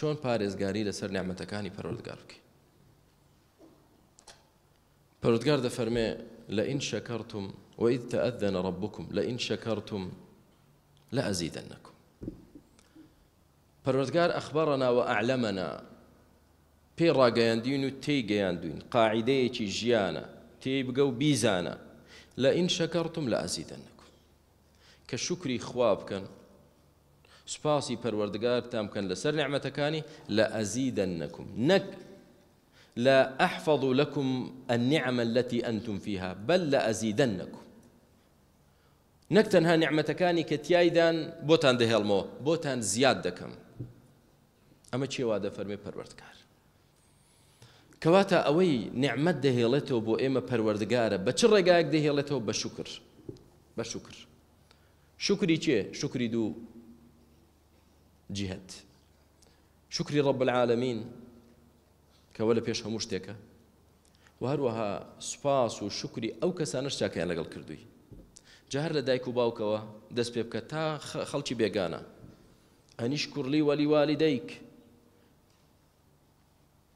شون پارێزگاری لەسەر نعممەتەکانی نعمة بکەین پەرۆردگار دەفەرمێ لە ئین شەکەرتم وید تەئەدەنە شكرتم وإذ تأذن شەکەرتم لە شكرتم پەرۆردگار ئەخبارەنا و ئەعلەمەنا پێی ڕاگەیاندین و تێی گەیاندوین تي ژیانە تێی بگە و بیزانە لە ئین شەکەرتم لە ئەزیدەنەکم کە شکری خوا بکەن سوپاسی پەروەردگارتان بکەن لەسەر نعمەتەکانی لە ئەزیدەنەکم نەک لا احفظ لكم النعمە التي أنتم فيها بل لە ئەزیدەنەکم نەک تەنها نعمەتەکانی کە تیایدان بۆتان دەهێڵمەوە بوتان زیاد دەکەم اما چێوا دەفەرمێ پەروەردگار کەواتە ئەوەی نعممەد دەهێڵێتەوە بۆ ئێمە پەروەردگارە بە چ ڕێگایك دەهێڵێتەوە بە شکر بە شکر شکری چێ شکری دو جهت شكري رب العالمين كولا بيش هموش تيكا وهروها سپاس و شكري أو كسانش تاكا يعني لقل كردوي جهر لدايك وباوكوا دس بيبكا تا خلچي بيقانا أن يشكر لي ولوالديك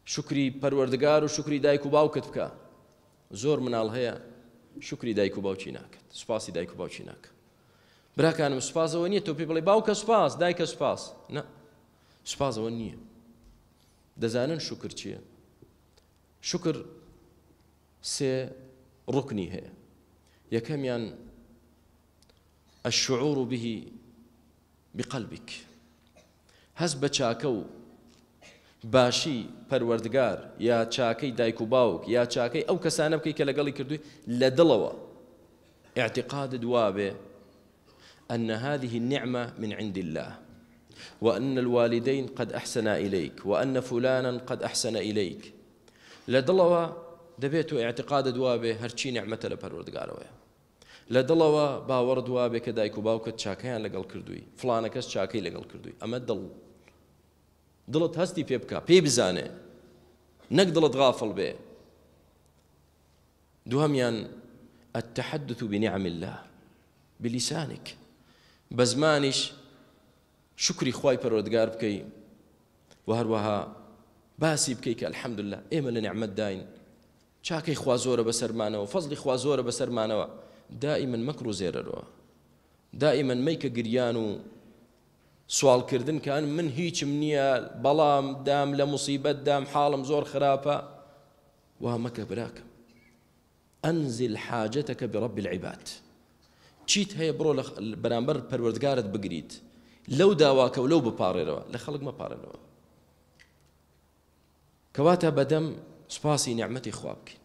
شكري پروردگار و شكري دايك وباوكت بكا زۆر مناڵ هەیە شکری دایک و باوچی ناکات سوپاسی دایک و باوچی ناکە براکانم سوپازەوە نییە تۆ پێ بڵێ باوکە سوپاس دایکە سوپاس نه سوپازەوە نییە دەزانن شکر چییە شکر سێ ڕکنی هەیە یەکەمیان الشعور به بقلبك هەست بە چاکە و باشی پەروەردگار یا چاکەی دایک و باوک یا چاکەی ئەو کەسانە بکەی کە لەگەڵی کردووی لە دڵەوە اعتقادت وابێ أن هذه النعمة من عند الله وأن الوالدين قد أحسنا إليك وأن فلانا قد أحسن إليك لدلوا دەبێت اعتقاد دوابه هرشي نعمة لە قالوا لدلوا باور دوابه دوابێ کە دایک لقل كردوي چاکەیان لەگەڵ کردووی فلانەکەس چاکەی لەگەڵ کردووی ئەمە دڵ دڵت هەستی پێ بکە پێی به دوهميان التحدث بنعم الله بلسانك بزمانش شكري خواي خی پەرۆدگار كي و باسي باسی الحمد لله الحەمدلله ئێمە داين نعممەد داین چاکەی خوا زۆرە بەسەرمانەوە فەزلی خوا زۆرە بەسەرمانەوە دای من مەکر و زێرەرەوە كان من هيك منيا بلام دام لمصيبة دام حالم زور خراپە وهمك براك أنزل حاجتك برب العباد چیت هەیە بڕۆ بەرامبەر پەروەردگارت بگریت لەو داواکە و لەو بپارێرەوە لە خەڵک مەپارێنەوە کەواتە بەدەم سوپاسی نعممەتی خواب بکەین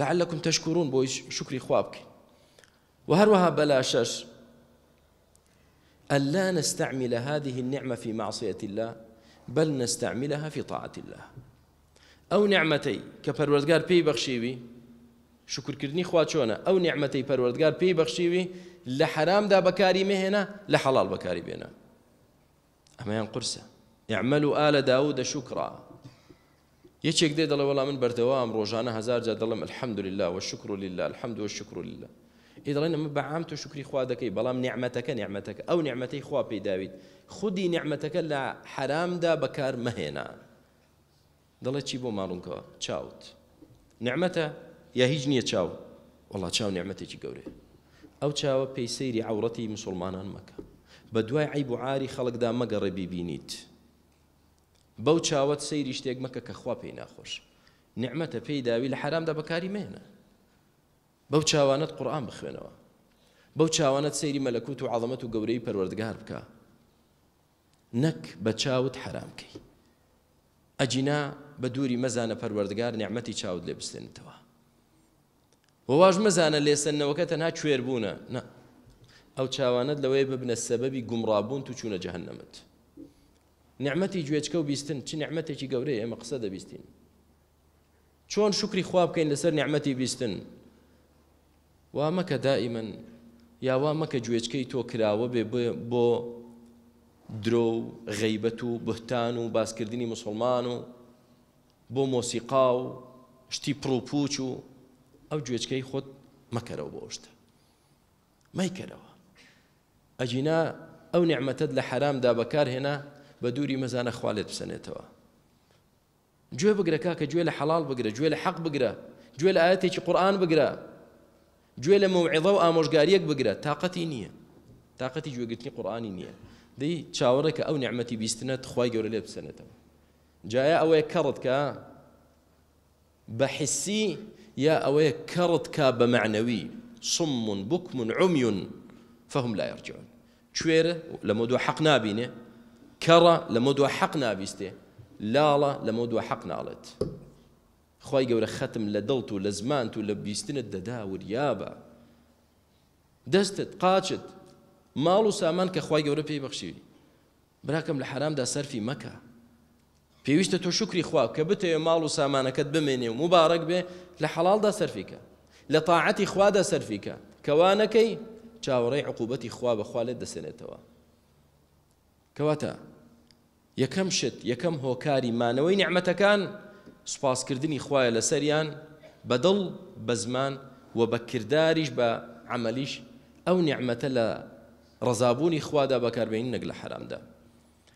لەعلەکم تەشکورون بۆی شکری خواب بکەین و هەروەها بەلا ألا نستعمل هذه النعمة في معصية الله بل نستعملها في طاعة الله أو نعمتي وزقار بي بخشيبي شكر خوا خواتشونا أو نعمتي پەروەردگار قال بي بخشيوي لحرام دا بكاري مهنا لحلال بكاري بينا أما قرسە اعملوا آل داود شكرا شکرا یەکێک دێ والله من بردوام روجانا هزار جا الله الحمد لله والشكر لله الحمد والشكر لله إذا لنا ما بعمت شكري شکری أي بلام نعمتك نعمتك أو نعمتي نیعممەەی داود خدي نعمتك لا حرام دا بكار مهنا مەهێنا دەڵێ چی بۆ یا هیچ نییە چاو وڵا چاو نیعممەتێکی گەورێ ئەو چاوە پێی سەیری عورەتی مسلمانان مەکە بە دوای عیب و عاری خەڵکدا مەگەڕێ بیبینیت بەو چاوەت سەیری شتێک مەکە کە خوا پێی ناخۆش نیعممەتە پێی داوی لە حرامدا بەکاری مێنە بەو چاوانت قورآان بخوێنەوە بەو چاوانت سەیری مەلەکوت و عڵەمەت و گەورەی پەروەردگار بکە نەک بە چاوت حرامکەی ئەجینا بە دووری مەزانە پەروەردگار نیعممەتی چاود لێ بستێنێتەوە وواژ مەزانە لێسەنەوەکە تەنها کوێربوونە ن ئەو چاوانت لەوەی ببنە سەبەبی گومڕابوون تو چوونە جەهنەمت نعمەتی گوێچکە و بیستن چ نعمەتێکی گەورەی ئێمە قسە دەبیستین چۆن شکری خوا بکەین لەسەر نعمەتی بیستن وا مەکە دائیمەن یاوا مەکە گوێچکەی تۆ کراوە بێ بۆ درۆ و غەیبەت و بهتان و باسکردنی مسلمان و بۆ مۆسیقا و شتی پرۆپوچ و ئەو گوێچکەی خۆت مەکەرەوە بۆ شتە مەیکەرەوە ئەجینا ئەو نعممەتت لە حرامدا بەکارهێنا بە دووری مەزانە خوالێت بسەنێتەوە گوێ بگرە کاکە گوێ لە حەڵال بگرە گوێ لە حەق بگرە گوێ لە ئاەتێکی قورآن بگرە گوێ لە مەوعێڵە و ئامۆژگاریەک بگرە تااقەتی نییە تااقەتی گوێگرتنی قورآانی نییە دەی چاوەڕێکە ئەو نعممەتی بیستنت خی گەورە لێ بسەنێتەوە جایە ئەوەیە کەڕت کە بە حسی یا ئەوەیە کەڕت کا بە معنەوی سمون بکمون عمیون فهم لا یارجون کوێرە لە مۆدووە حەق نابینێ کەڕە لە مۆدووە حەق نابیستێ لاڵە لە مۆدووە حەق ناڵێت خی گەورە خەتم لە دڵت و لە زمانت و لە بیستنت دەدا وریابە دەستت قاچت ماڵ و سامان کە خی گەورە پێی بەخشیوی براکەم لە حرامدا سەرفی مەکە پێویستە تۆ شکری مالو کە بتەوێ ماڵ و سامانەکەت بمێنێ و مبارەک بێ لە حەڵالدا سەرفیکە لە تاعەتی خوادا سەرفیکە کەوانەکەی چاوەڕێی عقوبەتی خوا بەخوا سنه توا کەواتە یەکەم شت كاري هۆکاری مانەوەی نعمەتەکان سوپاسکردنی خوایە لە سەریان بەدڵ بدل بزمان و بەکرداریش بە عملیش ئەو نعمەتە لە دا خوادا بەکاربێنین نەک حرام دا